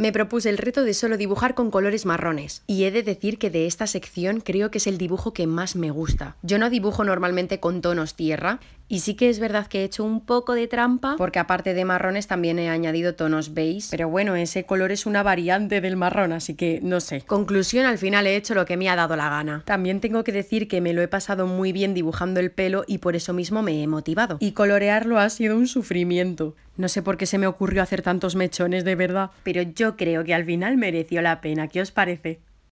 Me propuse el reto de solo dibujar con colores marrones, y he de decir que de esta sección creo que es el dibujo que más me gusta. Yo no dibujo normalmente con tonos tierra, y sí que es verdad que he hecho un poco de trampa, porque aparte de marrones también he añadido tonos beige, pero bueno, ese color es una variante del marrón, así que no sé. Conclusión, al final he hecho lo que me ha dado la gana. También tengo que decir que me lo he pasado muy bien dibujando el pelo y por eso mismo me he motivado. Y colorearlo ha sido un sufrimiento. No sé por qué se me ocurrió hacer tantos mechones de verdad, pero yo creo que al final mereció la pena. ¿Qué os parece?